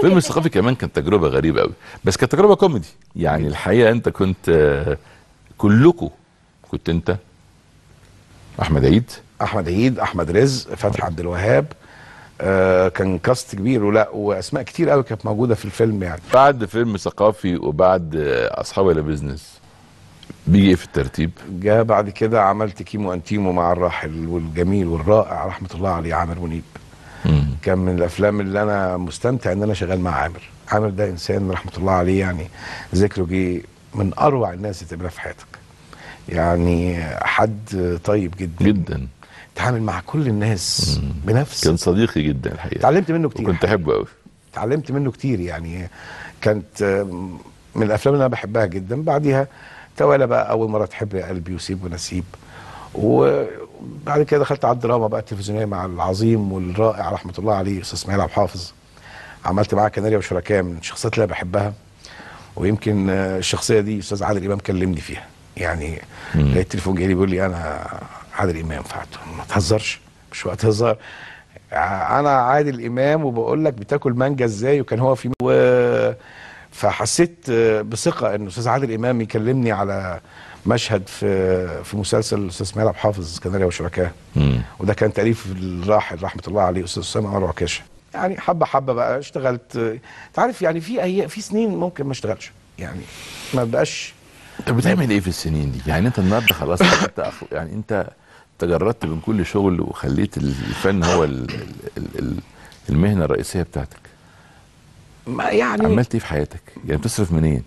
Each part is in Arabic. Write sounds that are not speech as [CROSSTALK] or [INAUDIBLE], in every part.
فيلم الثقافي كمان كانت تجربه غريبه قوي بس كانت تجربه كوميدي يعني الحقيقه انت كنت آه، كلكم كنت انت احمد عيد احمد عيد احمد رزق فتحي عبد الوهاب آه، كان كاست كبير ولا واسماء كتير قوي كانت موجوده في الفيلم يعني بعد فيلم ثقافي وبعد آه، اصحاب البيزنس بيزنس بيجي ايه في الترتيب؟ جاء بعد كده عملت كيمو انتيمو مع الراحل والجميل والرائع رحمه الله عليه عامر منيب كان من الافلام اللي انا مستمتع ان انا شغال مع عامر عامر ده انسان رحمه الله عليه يعني ذكره جه من اروع الناس اللي تقابلها في حياتك يعني حد طيب جدا جدا تعامل مع كل الناس مم. بنفس كان صديقي جدا الحقيقه اتعلمت منه كتير كنت احبه قوي اتعلمت منه كتير يعني كانت من الافلام اللي انا بحبها جدا بعديها توالى بقى اول مره تحب يا قلبي وسيب ونسيب و... بعد كده دخلت على الدراما بقى التلفزيونيه مع العظيم والرائع رحمه الله عليه استاذ اسماعيل عبد الحافظ عملت معاه كناريا وشركاء من الشخصيات اللي انا بحبها ويمكن الشخصيه دي استاذ عادل امام كلمني فيها يعني لقيت التليفون جاي لي بيقول لي انا عادل امام فقلت ما تهزرش مش وقت هزار انا عادل امام وبقول لك بتاكل مانجا ازاي وكان هو في و... فحسيت آه، بثقه ان استاذ عادل امام يكلمني على مشهد في في مسلسل الاستاذ اسماعيل عبد الحافظ اسكندريه وشركاه وده كان تاليف الراحل رحمه الله عليه استاذ اسامه عمر عكاشه يعني حبه حبه بقى اشتغلت آه، انت عارف يعني في أي... في سنين ممكن ما اشتغلش يعني ما بقاش طب بتعمل ايه في السنين دي؟ يعني انت النهارده خلاص [LAUGHS] يعني انت تجردت من كل شغل وخليت الفن هو المهنه الرئيسيه بتاعتك يعني عملت ايه في حياتك؟ يعني بتصرف منين؟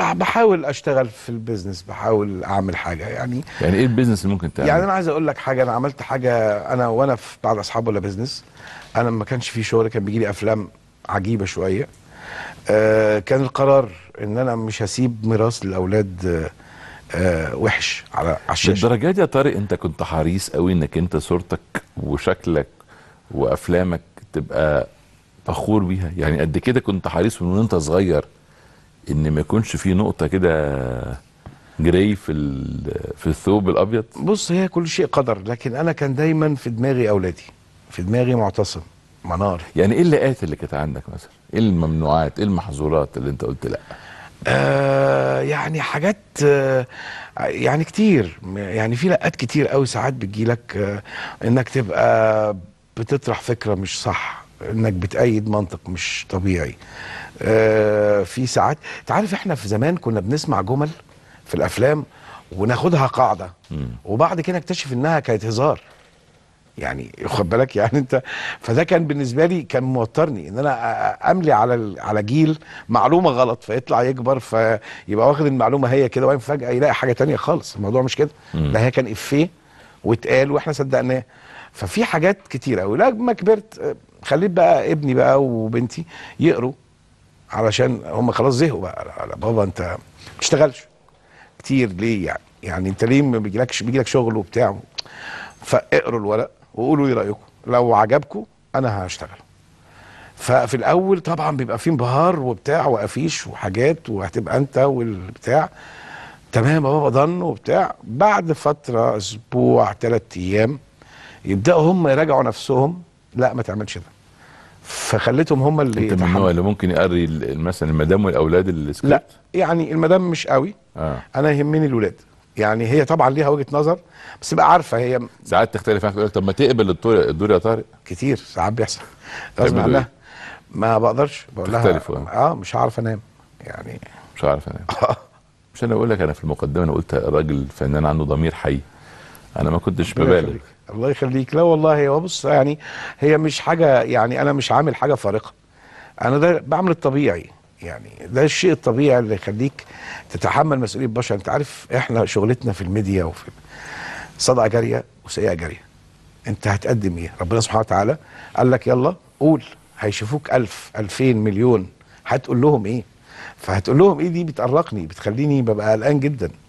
بحاول اشتغل في البيزنس بحاول اعمل حاجه يعني يعني ايه البيزنس اللي ممكن تعمل يعني انا عايز اقول لك حاجه انا عملت حاجه انا وانا في بعد اصحاب ولا بيزنس انا ما كانش في شغل كان بيجي لي افلام عجيبه شويه آه كان القرار ان انا مش هسيب ميراث للاولاد آه،, آه وحش على على الشاشه للدرجه دي يا طارق انت كنت حريص قوي انك انت صورتك وشكلك وافلامك تبقى فخور بيها يعني قد كده كنت حريص من وانت صغير ان ما يكونش في نقطه كده جراي في في الثوب الابيض بص هي كل شيء قدر لكن انا كان دايما في دماغي اولادي في دماغي معتصم منار يعني ايه اللقات اللي كانت عندك مثلا ايه الممنوعات ايه المحظورات اللي انت قلت لا آه يعني حاجات آه يعني كتير يعني في لقات كتير قوي ساعات بتجيلك آه انك تبقى بتطرح فكره مش صح انك بتأيد منطق مش طبيعي آه في ساعات انت عارف احنا في زمان كنا بنسمع جمل في الافلام وناخدها قاعده وبعد كده اكتشف انها كانت هزار يعني خد بالك يعني انت فده كان بالنسبه لي كان موترني ان انا املي على على جيل معلومه غلط فيطلع يكبر فيبقى واخد المعلومه هي كده وبعدين فجاه يلاقي حاجه تانية خالص الموضوع مش كده ده هي كان افيه واتقال واحنا صدقناه ففي حاجات كتيره ولما كبرت خليت بقى ابني بقى وبنتي يقروا علشان هم خلاص زهقوا بقى بابا انت ما بتشتغلش كتير ليه يعني يعني انت ليه ما بيجيلكش بيجيلك شغل وبتاع فاقروا الورق وقولوا لي رايكم لو عجبكم انا هشتغل ففي الاول طبعا بيبقى في انبهار وبتاع وقفيش وحاجات وهتبقى انت والبتاع تمام يا بابا ضن وبتاع بعد فتره اسبوع ثلاث ايام يبداوا هم يراجعوا نفسهم لا ما تعملش ده فخليتهم هم اللي انت من النوع اللي ممكن يقري مثلا المدام والاولاد السكريبت لا يعني المدام مش قوي آه. انا يهمني الولاد يعني هي طبعا ليها وجهه نظر بس بقى عارفه هي ساعات تختلف معاك طب ما تقبل الدور يا طارق كتير ساعات بيحصل غصب عنها إيه؟ ما بقدرش بقول لها اه مش هعرف انام يعني مش هعرف انام [LAUGHS] مش انا بقول لك انا في المقدمه انا قلت الراجل فنان عنده ضمير حي انا ما كنتش ببالغ الله يخليك لا والله هو بص يعني هي مش حاجه يعني انا مش عامل حاجه فارقه انا ده بعمل الطبيعي يعني ده الشيء الطبيعي اللي يخليك تتحمل مسؤوليه بشر انت عارف احنا شغلتنا في الميديا وفي صدعه جاريه وسيئه جاريه انت هتقدم ايه ربنا سبحانه وتعالى قال لك يلا قول هيشوفوك ألف ألفين مليون هتقول لهم ايه فهتقول لهم ايه دي بتقرقني بتخليني ببقى قلقان جدا